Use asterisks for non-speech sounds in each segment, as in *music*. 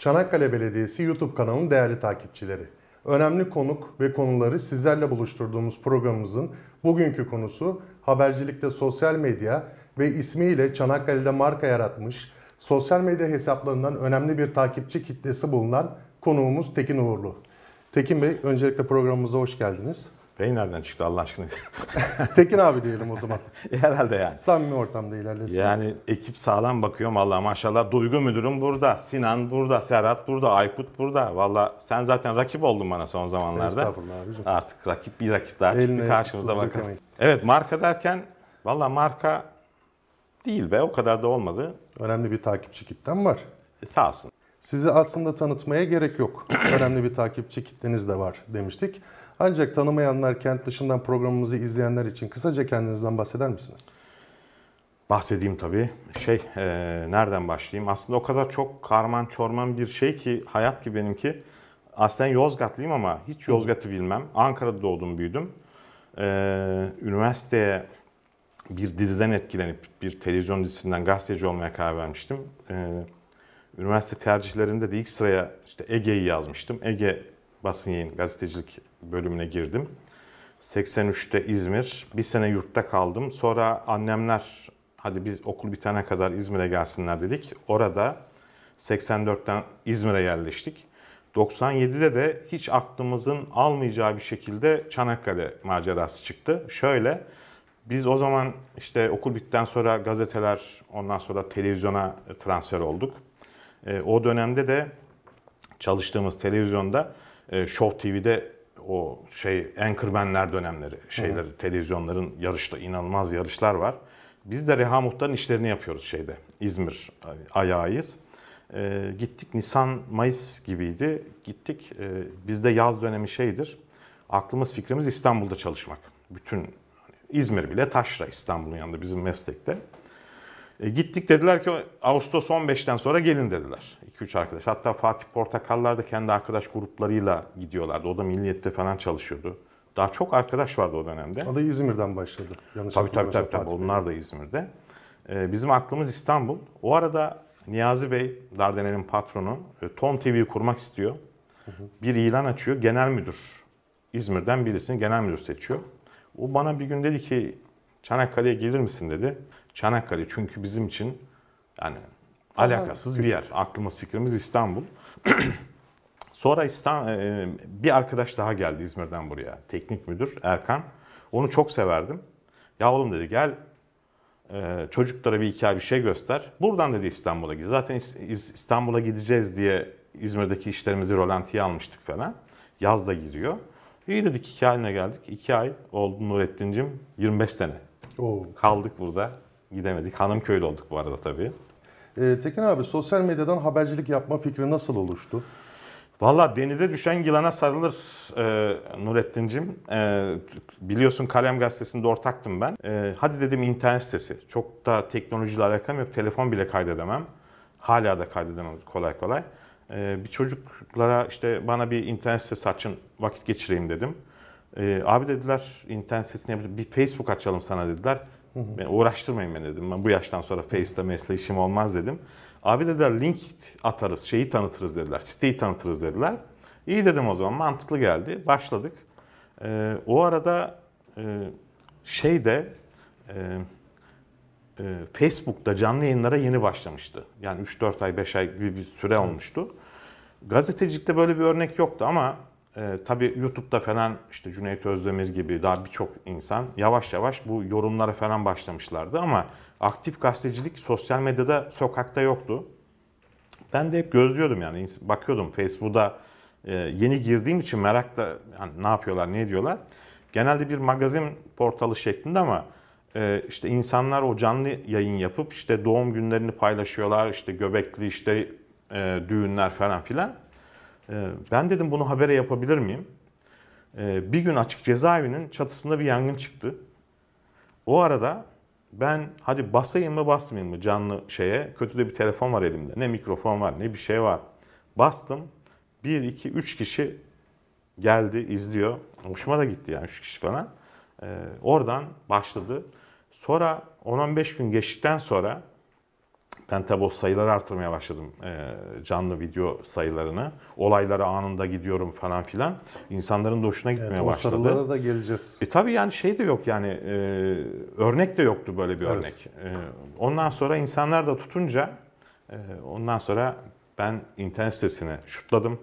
Çanakkale Belediyesi YouTube kanalının değerli takipçileri. Önemli konuk ve konuları sizlerle buluşturduğumuz programımızın bugünkü konusu habercilikte sosyal medya ve ismiyle Çanakkale'de marka yaratmış, sosyal medya hesaplarından önemli bir takipçi kitlesi bulunan konuğumuz Tekin Uğurlu. Tekin Bey öncelikle programımıza hoş geldiniz. Rey nereden çıktı Allah aşkına? *laughs* Tekin abi diyelim o zaman. *laughs* E, herhalde yani. Samimi ortamda ilerlesin. Yani ekip sağlam bakıyor valla maşallah. Duygu müdürüm burada, Sinan burada, Serhat burada, Aykut burada. Valla sen zaten rakip oldun bana son zamanlarda. Estağfurullah abicim. Artık rakip bir rakip daha Eline çıktı karşımıza bakalım. Demek. Evet marka derken valla marka değil be o kadar da olmadı. Önemli bir takipçi kitlem var. E, sağ olsun sizi aslında tanıtmaya gerek yok. *clears throat* Önemli bir takipçi kitleniz de var demiştik. Ancak tanımayanlar, kent dışından programımızı izleyenler için kısaca kendinizden bahseder misiniz? Bahsedeyim tabii. Şey, e, nereden başlayayım? Aslında o kadar çok karman çorman bir şey ki hayat ki benimki. Aslen Yozgatlıyım ama hiç Yozgat'ı bilmem. Ankara'da doğdum, büyüdüm. E, üniversiteye bir diziden etkilenip, bir televizyon dizisinden gazeteci olmaya karar vermiştim. E, üniversite tercihlerinde de ilk sıraya işte Ege'yi yazmıştım. Ege basın yayın gazetecilik bölümüne girdim. 83'te İzmir. Bir sene yurtta kaldım. Sonra annemler hadi biz okul bitene kadar İzmir'e gelsinler dedik. Orada 84'ten İzmir'e yerleştik. 97'de de hiç aklımızın almayacağı bir şekilde Çanakkale macerası çıktı. Şöyle, biz o zaman işte okul bittikten sonra gazeteler, ondan sonra televizyona transfer olduk. E, o dönemde de çalıştığımız televizyonda e, Show TV'de o şey Anchorman'ler dönemleri şeyleri Hı. televizyonların yarışta inanılmaz yarışlar var. Biz de Reha Muhtar'ın işlerini yapıyoruz şeyde. İzmir ayağıyız. E, gittik Nisan Mayıs gibiydi. Gittik. E, bizde yaz dönemi şeydir. Aklımız fikrimiz İstanbul'da çalışmak. Bütün hani İzmir bile taşra İstanbul'un yanında bizim meslekte. E, gittik dediler ki Ağustos 15'ten sonra gelin dediler. 2-3 arkadaş. Hatta Fatih Portakallar da kendi arkadaş gruplarıyla gidiyorlardı. O da milliyette falan çalışıyordu. Daha çok arkadaş vardı o dönemde. O da İzmir'den başladı. Yanlış tabii tabii tabii, tabii. onlar da İzmir'de. E, bizim aklımız İstanbul. O arada Niyazi Bey, Dardanel'in patronu, e, Ton TV kurmak istiyor. Bir ilan açıyor. Genel müdür. İzmir'den birisini genel müdür seçiyor. O bana bir gün dedi ki Çanakkale'ye gelir misin dedi. Çanakkale çünkü bizim için yani alakasız bir yer. Aklımız fikrimiz İstanbul. *clears throat* Sonra İstanbul, e, bir arkadaş daha geldi İzmir'den buraya. Teknik müdür Erkan. Onu çok severdim. Ya oğlum dedi gel e, çocuklara bir hikaye bir şey göster. Buradan dedi İstanbul'a git. Zaten İstanbul'a gideceğiz diye İzmir'deki işlerimizi rolantiye almıştık falan. Yaz da giriyor. İyi dedik iki haline geldik. İki ay oldu Nurettin'cim 25 sene. Oo. Kaldık burada gidemedik. Hanım köylü olduk bu arada tabii. Ee, Tekin abi sosyal medyadan habercilik yapma fikri nasıl oluştu? Valla denize düşen yılana sarılır e, Nurettin'cim. E, biliyorsun Kalem Gazetesi'nde ortaktım ben. E, hadi dedim internet sitesi. Çok da teknolojiyle alakam yok. Telefon bile kaydedemem. Hala da kaydedemem kolay kolay. E, bir çocuklara işte bana bir internet sitesi açın vakit geçireyim dedim. E, abi dediler internet sitesini yapacağım. Bir Facebook açalım sana dediler. Hı hı. uğraştırmayın ben dedim. Ben bu yaştan sonra Face'le mesle işim olmaz dedim. Abi dediler link atarız, şeyi tanıtırız dediler, siteyi tanıtırız dediler. İyi dedim o zaman mantıklı geldi. Başladık. Ee, o arada e, şeyde e, e, Facebook'ta canlı yayınlara yeni başlamıştı. Yani 3-4 ay 5 ay gibi bir süre olmuştu. Gazetecilikte böyle bir örnek yoktu ama e, tabii YouTube'da falan işte Cüneyt Özdemir gibi daha birçok insan yavaş yavaş bu yorumlara falan başlamışlardı ama aktif gazetecilik sosyal medyada sokakta yoktu. Ben de hep gözlüyordum yani bakıyordum Facebook'da e, yeni girdiğim için merakla yani ne yapıyorlar ne ediyorlar. Genelde bir magazin portalı şeklinde ama e, işte insanlar o canlı yayın yapıp işte doğum günlerini paylaşıyorlar işte göbekli işte e, düğünler falan filan. Ee, ben dedim bunu habere yapabilir miyim? Ee, bir gün açık cezaevinin çatısında bir yangın çıktı. O arada ben hadi basayım mı basmayayım mı canlı şeye. Kötü de bir telefon var elimde. Ne mikrofon var ne bir şey var. Bastım. Bir, iki, üç kişi geldi, izliyor. Hoşuma da gitti yani üç kişi falan. Ee, oradan başladı. Sonra 10-15 gün geçtikten sonra ben pentabos sayıları artırmaya başladım e, canlı video sayılarını. Olaylara anında gidiyorum falan filan. İnsanların da hoşuna gitmeye evet, başladı. Sarılara da geleceğiz. E tabii yani şey de yok yani e, örnek de yoktu böyle bir evet. örnek. E, ondan sonra insanlar da tutunca e, ondan sonra ben internet sitesine şutladım.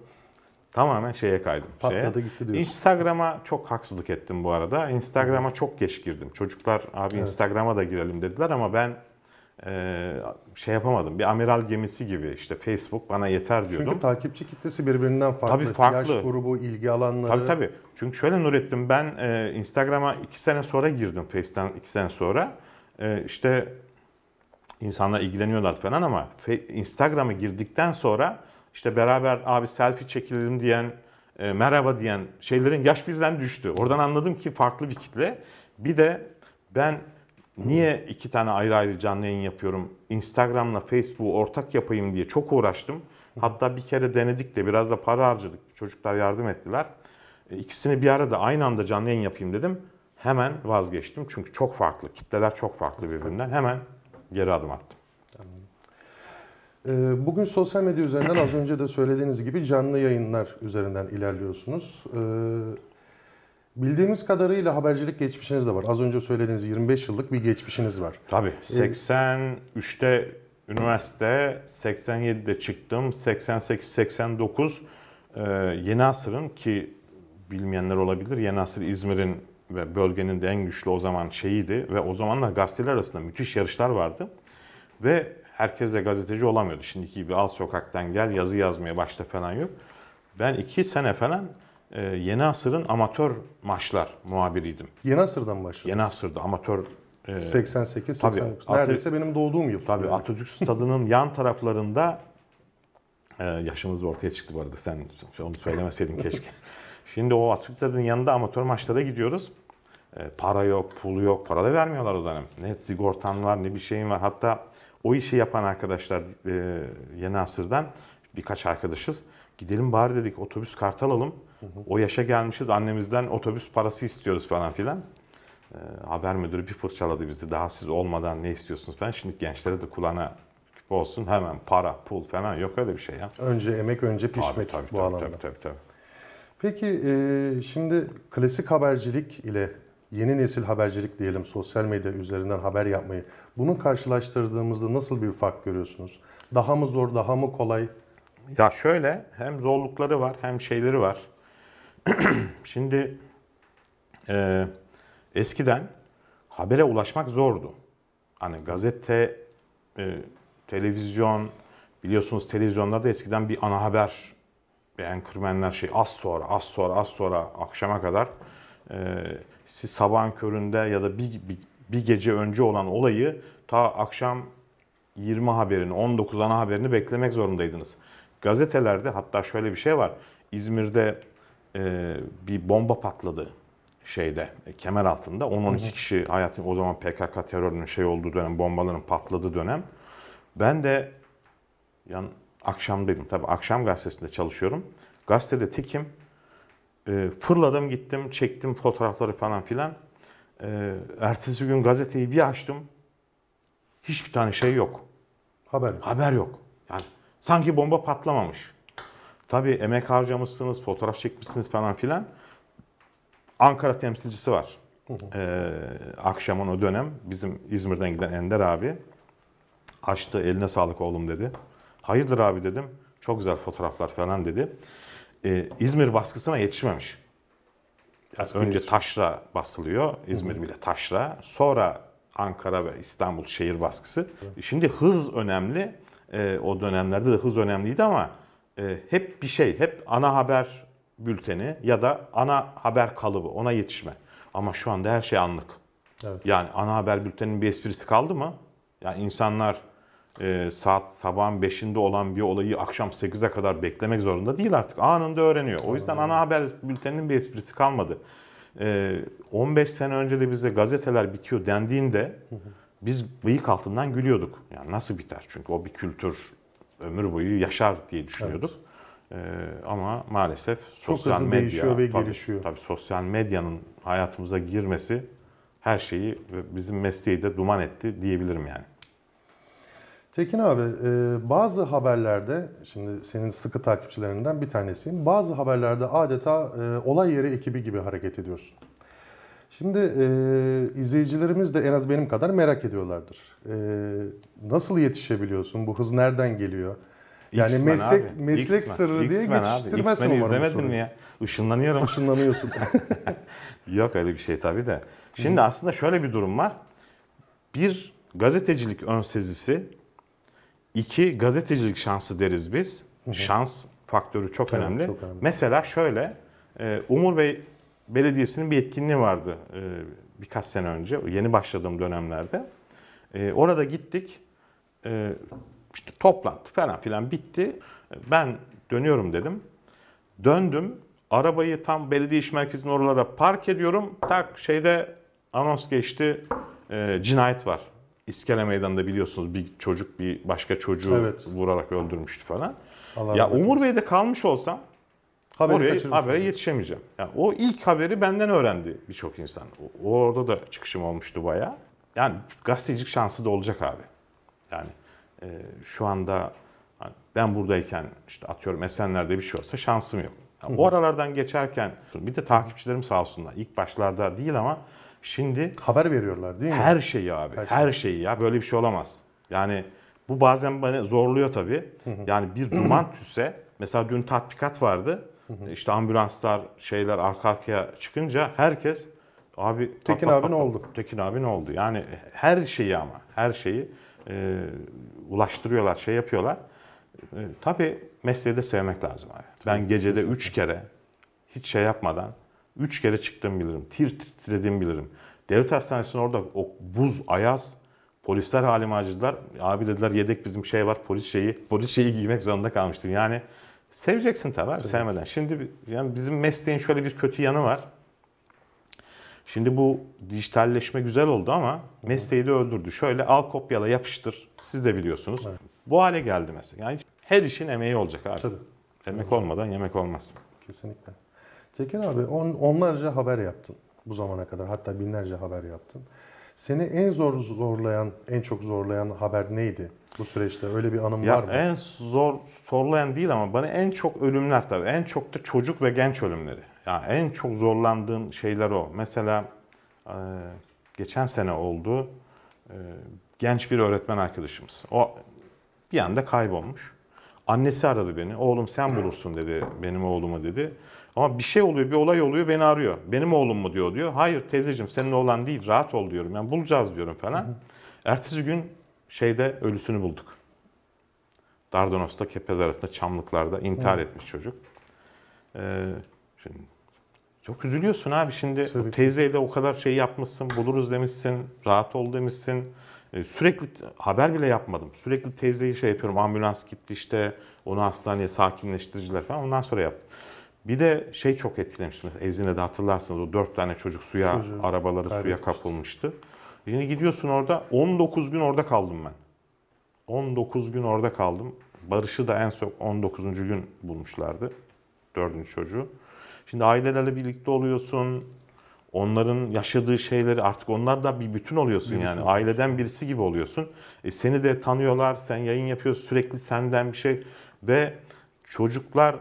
Tamamen şeye kaydım. Patladı şeye. gitti diyorsun. Instagram'a çok haksızlık ettim bu arada. Instagram'a çok geç girdim. Çocuklar abi evet. Instagram'a da girelim dediler ama ben ee, şey yapamadım. Bir amiral gemisi gibi işte Facebook bana yeter diyordum. Çünkü takipçi kitlesi birbirinden farklı. Tabii farklı. Yaş grubu, ilgi alanları. Tabii tabii. Çünkü şöyle Nurettin ben e, Instagram'a iki sene sonra girdim Face'den iki sene sonra. E, işte insanlar ilgileniyorlar falan ama Instagram'a girdikten sonra işte beraber abi selfie çekelim diyen, e, merhaba diyen şeylerin yaş birden düştü. Oradan anladım ki farklı bir kitle. Bir de ben Niye iki tane ayrı ayrı canlı yayın yapıyorum? Instagram'la Facebook'u ortak yapayım diye çok uğraştım. Hatta bir kere denedik de biraz da para harcadık. Çocuklar yardım ettiler. E, ikisini bir arada aynı anda canlı yayın yapayım dedim. Hemen vazgeçtim. Çünkü çok farklı. Kitleler çok farklı birbirinden. Hemen geri adım attım. E, bugün sosyal medya üzerinden az önce de söylediğiniz gibi canlı yayınlar üzerinden ilerliyorsunuz. E, Bildiğimiz kadarıyla habercilik geçmişiniz de var. Az önce söylediğiniz 25 yıllık bir geçmişiniz var. Tabii. 83'te ee, üniversite, 87'de çıktım. 88-89 e, Yeni Asır'ın ki bilmeyenler olabilir. Yeni Asır İzmir'in ve bölgenin de en güçlü o zaman şeyiydi. Ve o zamanlar gazeteler arasında müthiş yarışlar vardı. Ve herkes de gazeteci olamıyordu. Şimdiki gibi al sokaktan gel yazı yazmaya başla falan yok. Ben iki sene falan ee, Yeni Asır'ın amatör maçlar muhabiriydim. Yeni Asır'dan başladınız. Yeni Asır'da amatör 88 e, tabii, 89. Neredeyse At- benim doğduğum yıl. Tabii yani. Atatürk Stadı'nın *laughs* yan taraflarında e, yaşımız ortaya çıktı bu arada. Sen onu söylemeseydin keşke. *laughs* Şimdi o Atatürk Stadı'nın yanında amatör maçlara gidiyoruz. E, para yok, pul yok. Para da vermiyorlar o zaman. Ne sigortan var, ne bir şeyin var. Hatta o işi yapan arkadaşlar e, Yeni Asır'dan birkaç arkadaşız. Gidelim bari dedik otobüs kart alalım. Hı hı. O yaşa gelmişiz annemizden otobüs parası istiyoruz falan filan. E, haber müdürü bir fırçaladı bizi. Daha siz olmadan ne istiyorsunuz falan. Şimdi gençlere de kulağına küpe olsun. Hemen para, pul falan yok öyle bir şey ya. Önce emek, önce pişmek tabii, tabii, bu tabii, alanda. Tabii, tabii, tabii. Peki e, şimdi klasik habercilik ile yeni nesil habercilik diyelim sosyal medya üzerinden haber yapmayı. Bunu karşılaştırdığımızda nasıl bir fark görüyorsunuz? Daha mı zor, daha mı kolay? Ya şöyle hem zorlukları var hem şeyleri var. *clears throat* Şimdi e, eskiden habere ulaşmak zordu. Hani gazete, e, televizyon, biliyorsunuz televizyonlarda eskiden bir ana haber, kırmenler şey az sonra, az sonra, az sonra akşama kadar e, siz sabahın köründe ya da bir, bir, bir gece önce olan olayı ta akşam 20 haberini, 19 ana haberini beklemek zorundaydınız. Gazetelerde hatta şöyle bir şey var. İzmir'de e, bir bomba patladı şeyde e, kemer altında 10-12 kişi hayatın o zaman PKK terörünün şey olduğu dönem bombaların patladığı dönem. Ben de yani dedim tabii akşam gazetesinde çalışıyorum. Gazetede tekim. E, fırladım gittim çektim fotoğrafları falan filan. E, ertesi gün gazeteyi bir açtım. Hiçbir tane şey yok. Haber. Haber yok. Yani Sanki bomba patlamamış. Tabii emek harcamışsınız, fotoğraf çekmişsiniz falan filan. Ankara temsilcisi var. Ee, akşamın o dönem bizim İzmir'den giden Ender abi açtı eline sağlık oğlum dedi. Hayırdır abi dedim. Çok güzel fotoğraflar falan dedi. Ee, İzmir baskısına yetişmemiş. Aslında Önce yetişmiş. taşla basılıyor İzmir bile taşra. Sonra Ankara ve İstanbul şehir baskısı. Şimdi hız önemli. E, o dönemlerde de hız önemliydi ama e, hep bir şey, hep ana haber bülteni ya da ana haber kalıbı, ona yetişme. Ama şu anda her şey anlık. Evet. Yani ana haber bülteninin bir esprisi kaldı mı? Yani insanlar e, saat sabahın 5'inde olan bir olayı akşam 8'e kadar beklemek zorunda değil artık. Anında öğreniyor. O yüzden ana haber bülteninin bir esprisi kalmadı. E, 15 sene önce de bize gazeteler bitiyor dendiğinde biz bıyık altından gülüyorduk. Yani nasıl biter? Çünkü o bir kültür ömür boyu yaşar diye düşünüyorduk. Evet. Ee, ama maalesef Çok sosyal medya değişiyor ve tabii, gelişiyor. Tabii sosyal medyanın hayatımıza girmesi her şeyi ve bizim mesleği de duman etti diyebilirim yani. Tekin abi e, bazı haberlerde şimdi senin sıkı takipçilerinden bir tanesiyim. Bazı haberlerde adeta e, olay yeri ekibi gibi hareket ediyorsun. Şimdi e, izleyicilerimiz de en az benim kadar merak ediyorlardır. E, nasıl yetişebiliyorsun? Bu hız nereden geliyor? Yani meslek abi. meslek X-Men. sırrı X-Men diye X-Men geçiştirmezsin umarım. izlemedin mi ya? Işınlanıyorum. Işınlanıyorsun. *laughs* Yok öyle bir şey tabii de. Şimdi Hı. aslında şöyle bir durum var. Bir gazetecilik ön sezisi, iki gazetecilik şansı deriz biz. Hı-hı. Şans faktörü çok, evet, önemli. çok önemli. Mesela şöyle, Umur Bey Belediyesi'nin bir etkinliği vardı e, birkaç sene önce, yeni başladığım dönemlerde. E, orada gittik, e, işte toplantı falan filan bitti. Ben dönüyorum dedim. Döndüm, arabayı tam belediye iş merkezinin oralara park ediyorum. Tak şeyde anons geçti, cinayet var. İskele Meydanı'nda biliyorsunuz bir çocuk bir başka çocuğu evet. vurarak öldürmüştü falan. Allah ya Allah Umur Bey'de kalmış olsam Haberi Oraya habere yetişemeyeceğim. Yani o ilk haberi benden öğrendi birçok insan. O, orada da çıkışım olmuştu baya. Yani gazetecilik şansı da olacak abi. Yani e, şu anda ben buradayken işte atıyorum Esenler'de bir şey olsa şansım yok. Yani o aralardan geçerken bir de takipçilerim sağ olsunlar. İlk başlarda değil ama şimdi haber veriyorlar değil mi? Her şeyi abi. Her, her şeyi. şeyi ya böyle bir şey olamaz. Yani bu bazen beni zorluyor tabii. yani bir duman tüse *clears throat* mesela dün tatbikat vardı hı. işte ambulanslar şeyler arka arkaya çıkınca herkes abi Tekin abi ne oldu? Tekin abi ne oldu? Yani her şeyi ama her şeyi e, ulaştırıyorlar, şey yapıyorlar. E, tabii mesleği de sevmek lazım abi. Ben gecede 3 kere hiç şey yapmadan 3 kere çıktım bilirim. Tir titrediğimi bilirim. Devlet Hastanesi'nin orada o buz, ayaz, polisler halimi acıdılar. Abi dediler yedek bizim şey var polis şeyi. Polis şeyi giymek zorunda kalmıştım. Yani Seveceksin tabii abi, sevmeden. Şimdi yani bizim mesleğin şöyle bir kötü yanı var. Şimdi bu dijitalleşme güzel oldu ama mesleği de öldürdü. Şöyle al kopyala yapıştır. Siz de biliyorsunuz. Evet. Bu hale geldi mesela. Yani her işin emeği olacak abi. Tabii. Emek evet. olmadan yemek olmaz. Kesinlikle. Tekin abi on, onlarca haber yaptın bu zamana kadar. Hatta binlerce haber yaptın. Seni en zor zorlayan, en çok zorlayan haber neydi bu süreçte? Öyle bir anım ya var mı? En zor zorlayan değil ama bana en çok ölümler tabii. En çok da çocuk ve genç ölümleri. Yani en çok zorlandığım şeyler o. Mesela e, geçen sene oldu. E, genç bir öğretmen arkadaşımız. O bir anda kaybolmuş. Annesi aradı beni. Oğlum sen bulursun dedi benim oğluma dedi. Ama bir şey oluyor, bir olay oluyor, beni arıyor. Benim oğlum mu diyor diyor. Hayır teyzeciğim senin oğlan değil, rahat ol diyorum. Yani bulacağız diyorum falan. Ertesi gün şeyde ölüsünü bulduk. Dardanos'ta Kepez arasında çamlıklarda intihar hı. etmiş çocuk. Ee, şimdi çok üzülüyorsun abi şimdi Tabii teyzeyle o kadar şey yapmışsın, buluruz demişsin, rahat ol demişsin. Ee, sürekli haber bile yapmadım. Sürekli teyzeyi şey yapıyorum, ambulans gitti işte, onu hastaneye sakinleştiriciler falan ondan sonra yaptım. Bir de şey çok etkilemişti. Mesela Ezine'de hatırlarsınız o dört tane çocuk suya, Çocuğu arabaları suya kapılmıştı. Şimdi gidiyorsun orada 19 gün orada kaldım ben. 19 gün orada kaldım. Barış'ı da en son 19. gün bulmuşlardı. Dördüncü çocuğu. Şimdi ailelerle birlikte oluyorsun. Onların yaşadığı şeyleri artık onlar da bir bütün oluyorsun bir yani. Bütün. Aileden birisi gibi oluyorsun. E, seni de tanıyorlar. Sen yayın yapıyorsun. Sürekli senden bir şey. Ve çocuklar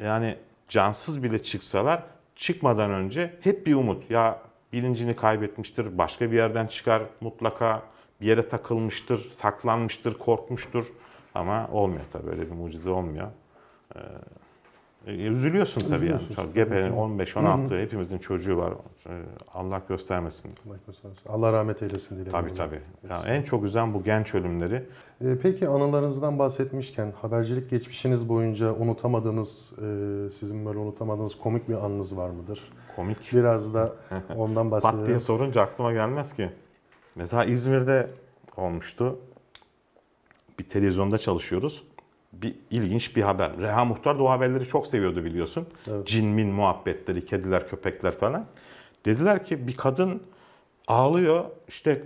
yani cansız bile çıksalar çıkmadan önce hep bir umut. Ya bilincini kaybetmiştir, başka bir yerden çıkar mutlaka bir yere takılmıştır, saklanmıştır, korkmuştur. Ama olmuyor tabii öyle bir mucize olmuyor. Ee, e, e, üzülüyorsun tabii üzülüyorsun yani. Tabii. 15-16 hepimizin çocuğu var. E, Allah göstermesin. Allah göstermesin. Allah rahmet eylesin dilerim. Tabii tabii. Yani en çok üzen bu genç ölümleri. E, peki anılarınızdan bahsetmişken habercilik geçmişiniz boyunca unutamadığınız, e, sizin böyle unutamadığınız komik bir anınız var mıdır? Komik. Biraz da *laughs* ondan bahsedelim. Pat diye sorunca aklıma gelmez ki. Mesela İzmir'de olmuştu. Bir televizyonda çalışıyoruz bir ilginç bir haber. Reha Muhtar da o haberleri çok seviyordu biliyorsun. Evet. Cinmin muhabbetleri, kediler, köpekler falan. Dediler ki bir kadın ağlıyor işte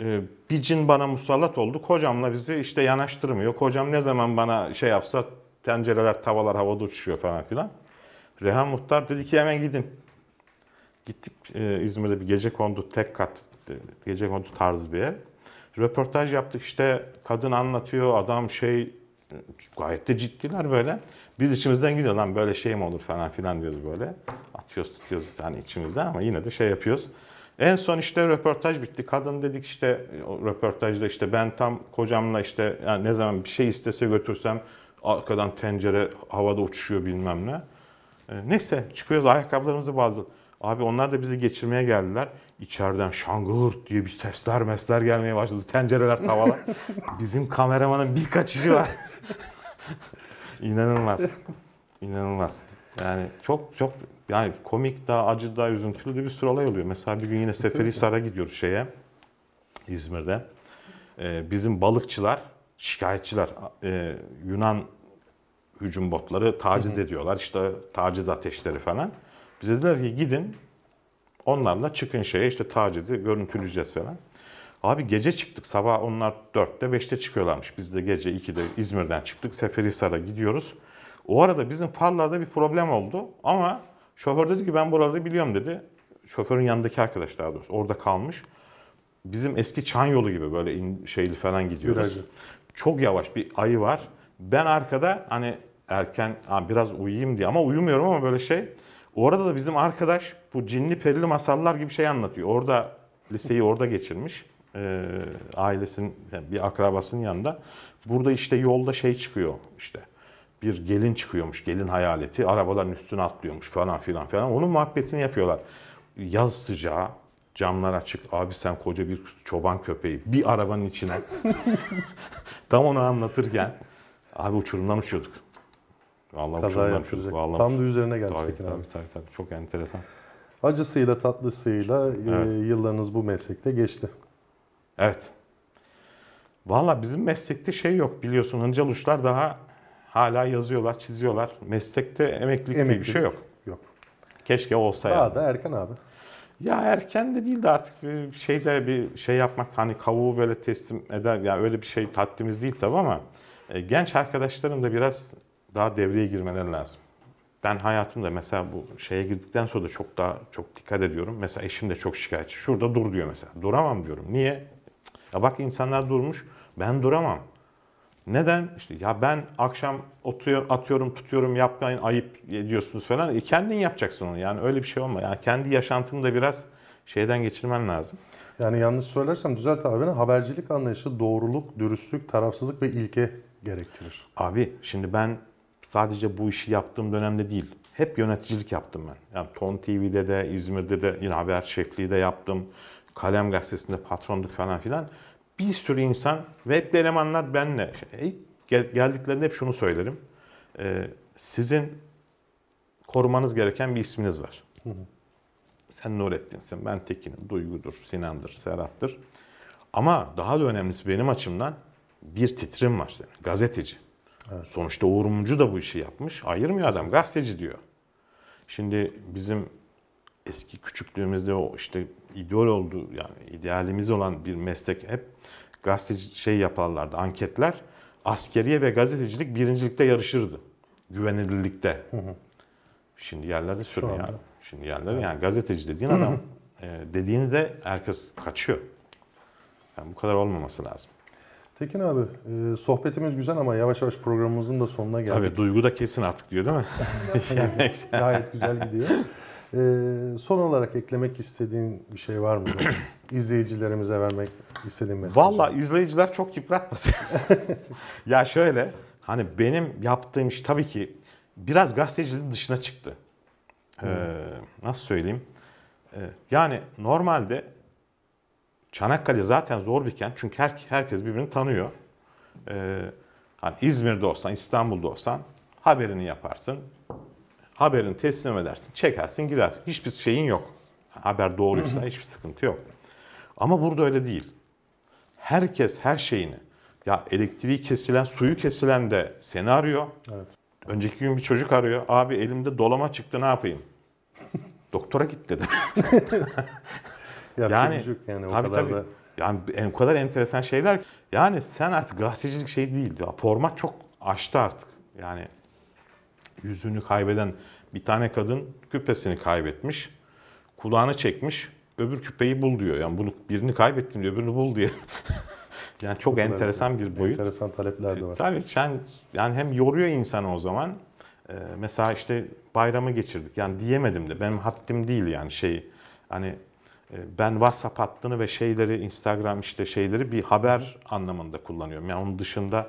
e, bir cin bana musallat oldu. Kocamla bizi işte yanaştırmıyor. Kocam ne zaman bana şey yapsa tencereler, tavalar havada uçuşuyor falan filan. Reha Muhtar dedi ki hemen gidin. Gittik e, İzmir'de bir gece kondu tek kat, gece kondu tarzı bir ev. Röportaj yaptık işte kadın anlatıyor, adam şey gayet de ciddiler böyle. Biz içimizden gidiyor lan böyle şey mi olur falan filan diyoruz böyle. Atıyoruz tutuyoruz yani içimizde ama yine de şey yapıyoruz. En son işte röportaj bitti. Kadın dedik işte o röportajda işte ben tam kocamla işte yani ne zaman bir şey istese götürsem arkadan tencere havada uçuşuyor bilmem ne. E, neyse çıkıyoruz ayakkabılarımızı bağladık. Abi onlar da bizi geçirmeye geldiler içeriden şangırt diye bir sesler mesler gelmeye başladı. Tencereler, tavalar. *laughs* Bizim kameramanın bir kaçışı var. İnanılmaz. İnanılmaz. Yani çok çok yani komik daha acı daha üzüntülü de bir sürü olay oluyor. Mesela bir gün yine Seferihisar'a gidiyoruz şeye İzmir'de. Ee, bizim balıkçılar, şikayetçiler e, Yunan hücum botları taciz ediyorlar. İşte taciz ateşleri falan. Bize dediler ki gidin Ondan da çıkın şeye işte tacizi görüntüleyeceğiz falan. Abi gece çıktık. Sabah onlar 4'te 5'te çıkıyorlarmış. Biz de gece 2'de İzmir'den çıktık. Seferihisar'a gidiyoruz. O arada bizim farlarda bir problem oldu. Ama şoför dedi ki ben buraları biliyorum dedi. Şoförün yanındaki arkadaş daha doğrusu orada kalmış. Bizim eski çan yolu gibi böyle in, şeyli falan gidiyoruz. Virajı. Çok yavaş bir ayı var. Ben arkada hani erken biraz uyuyayım diye ama uyumuyorum ama böyle şey Orada da bizim arkadaş bu cinli perili masallar gibi şey anlatıyor. Orada liseyi orada geçirmiş. E, ailesinin yani bir akrabasının yanında. Burada işte yolda şey çıkıyor işte. Bir gelin çıkıyormuş, gelin hayaleti. Arabaların üstüne atlıyormuş falan filan falan. Onun muhabbetini yapıyorlar. Yaz sıcağı, camlar açık. Abi sen koca bir çoban köpeği bir arabanın içine. *laughs* Tam onu anlatırken abi uçurumdan uçuyorduk. Allah kaza yaptıracak. Tam da üzerine geldi tabii, Tekin tabii, abi. Tabii, tabii, çok enteresan. Acısıyla tatlısıyla e, evet. e, yıllarınız bu meslekte geçti. Evet. Valla bizim meslekte şey yok biliyorsun hıncal uçlar daha hala yazıyorlar, çiziyorlar. Meslekte emeklilik, emeklilik. bir şey yok. Yok. Keşke olsa Daha yani. da erken abi. Ya erken de değil de artık bir şeyde bir şey yapmak hani kavuğu böyle teslim eder yani öyle bir şey tatlimiz değil tabi ama e, genç arkadaşlarım da biraz daha devreye girmeleri lazım. Ben hayatımda mesela bu şeye girdikten sonra da çok daha çok dikkat ediyorum. Mesela eşim de çok şikayetçi. Şurada dur diyor mesela. Duramam diyorum. Niye? Ya bak insanlar durmuş. Ben duramam. Neden? İşte ya ben akşam otuyor, atıyorum, tutuyorum, yapmayın, ayıp ediyorsunuz falan. E kendin yapacaksın onu. Yani öyle bir şey olma. Yani kendi yaşantını da biraz şeyden geçirmen lazım. Yani yanlış söylersem düzelt abi. Habercilik anlayışı doğruluk, dürüstlük, tarafsızlık ve ilke gerektirir. Abi şimdi ben sadece bu işi yaptığım dönemde değil. Hep yöneticilik yaptım ben. Yani Ton TV'de de, İzmir'de de yine haber şefliği de yaptım. Kalem gazetesinde patronluk falan filan. Bir sürü insan ve hep elemanlar benle. Şey, geldiklerinde hep şunu söylerim. Ee, sizin korumanız gereken bir isminiz var. Hı hı. Sen Nurettin'sin, ben Tekin'im, Duygu'dur, Sinan'dır, Serhat'tır. Ama daha da önemlisi benim açımdan bir titrim var senin, gazeteci. Evet. Sonuçta Uğur Mumcu da bu işi yapmış. Ayırmıyor adam gazeteci diyor. Şimdi bizim eski küçüklüğümüzde o işte ideal oldu yani idealimiz olan bir meslek hep gazeteci şey yaparlardı anketler askeriye ve gazetecilik birincilikte yarışırdı. Güvenilirlikte. Hı hı. Şimdi yerlerde sürün Yani. Şimdi yerlerde yani gazeteci dediğin adam e, dediğinizde herkes kaçıyor. Yani bu kadar olmaması lazım. Tekin abi, e, sohbetimiz güzel ama yavaş yavaş programımızın da sonuna geldik. Tabii duygu da kesin artık diyor değil mi? *laughs* *laughs* Gayet güzel gidiyor. E, son olarak eklemek istediğin bir şey var mı? *clears throat* İzleyicilerimize vermek istediğin mesaj. Valla izleyiciler çok yıpratmasın. *laughs* ya şöyle, hani benim yaptığım iş tabii ki biraz gazeteciliğin dışına çıktı. Ee, nasıl söyleyeyim? Ee, yani normalde Çanakkale zaten zor bir kent çünkü her, herkes birbirini tanıyor. Ee, hani İzmir'de olsan, İstanbul'da olsan haberini yaparsın, haberini teslim edersin, çekersin, gidersin. Hiçbir şeyin yok. Haber doğruysa hiçbir sıkıntı yok. Ama burada öyle değil. Herkes her şeyini, ya elektriği kesilen, suyu kesilen de seni arıyor. Evet. Önceki gün bir çocuk arıyor. Abi elimde dolama çıktı ne yapayım? *laughs* Doktora git dedim. *laughs* Yapacak yani, şey yok yani o kadar tabii. da. Yani o kadar enteresan şeyler. Yani sen artık gazetecilik şey değil. diyor. format çok aştı artık. Yani yüzünü kaybeden bir tane kadın küpesini kaybetmiş. Kulağını çekmiş. Öbür küpeyi bul diyor. Yani bunu birini kaybettim diyor, öbürünü bul diye. *laughs* yani çok enteresan şey. bir boyut. Enteresan talepler de e, var. Tabii sen yani hem yoruyor insanı o zaman. Ee, mesela işte bayramı geçirdik. Yani diyemedim de benim haddim değil yani şey. Hani ee, ben WhatsApp hattını ve şeyleri, Instagram işte şeyleri bir haber anlamında kullanıyorum. Yani onun dışında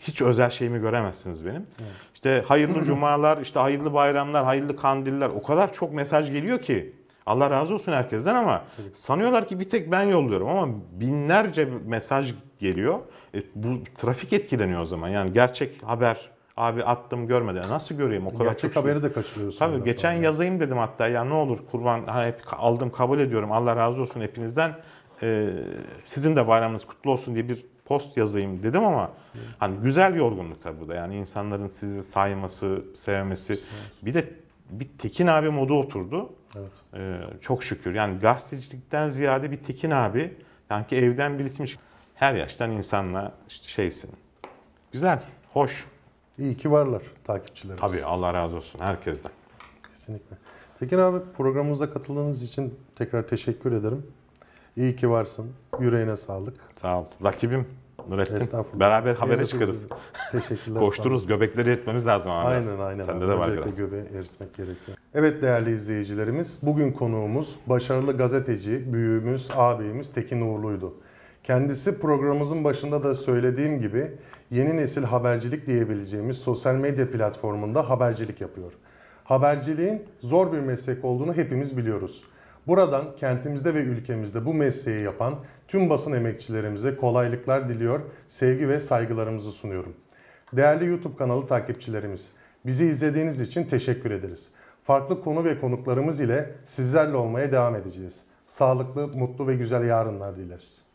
hiç özel şeyimi göremezsiniz benim. Evet. İşte hayırlı cumalar, işte hayırlı bayramlar, hayırlı kandiller o kadar çok mesaj geliyor ki. Allah razı olsun herkesten ama evet. sanıyorlar ki bir tek ben yolluyorum ama binlerce mesaj geliyor. E, bu trafik etkileniyor o zaman. Yani gerçek haber Abi attım görmedi. Ya nasıl göreyim? O kadar Gerçek çok şey- haberi de kaçırıyorsun. Tabii geçen falan. yazayım dedim hatta ya ne olur kurban ha, hep aldım kabul ediyorum. Allah razı olsun hepinizden. Ee, sizin de bayramınız kutlu olsun diye bir post yazayım dedim ama evet. hani güzel yorgunluk tabii bu da. Yani insanların sizi sayması, sevmesi. Evet. Bir de bir Tekin abi modu oturdu. Evet. Ee, çok şükür. Yani gazetecilikten ziyade bir Tekin abi sanki evden birisiymiş. Her yaştan insanla işte şeysin. Güzel, hoş. İyi ki varlar takipçilerimiz. Tabii Allah razı olsun herkesten. Kesinlikle. Tekin abi programımıza katıldığınız için tekrar teşekkür ederim. İyi ki varsın. Yüreğine sağlık. Sağ ol. Rakibim Nurettin. Beraber habere evet, çıkarız. Teşekkürler. Koşturuz Göbekleri eritmemiz lazım. Abi. Aynen aynen. Sende abi. de var biraz. göbeği eritmek gerekiyor. Evet değerli izleyicilerimiz. Bugün konuğumuz başarılı gazeteci, büyüğümüz, abimiz Tekin Uğurlu'ydu. Kendisi programımızın başında da söylediğim gibi yeni nesil habercilik diyebileceğimiz sosyal medya platformunda habercilik yapıyor. Haberciliğin zor bir meslek olduğunu hepimiz biliyoruz. Buradan kentimizde ve ülkemizde bu mesleği yapan tüm basın emekçilerimize kolaylıklar diliyor, sevgi ve saygılarımızı sunuyorum. Değerli YouTube kanalı takipçilerimiz, bizi izlediğiniz için teşekkür ederiz. Farklı konu ve konuklarımız ile sizlerle olmaya devam edeceğiz. Sağlıklı, mutlu ve güzel yarınlar dileriz.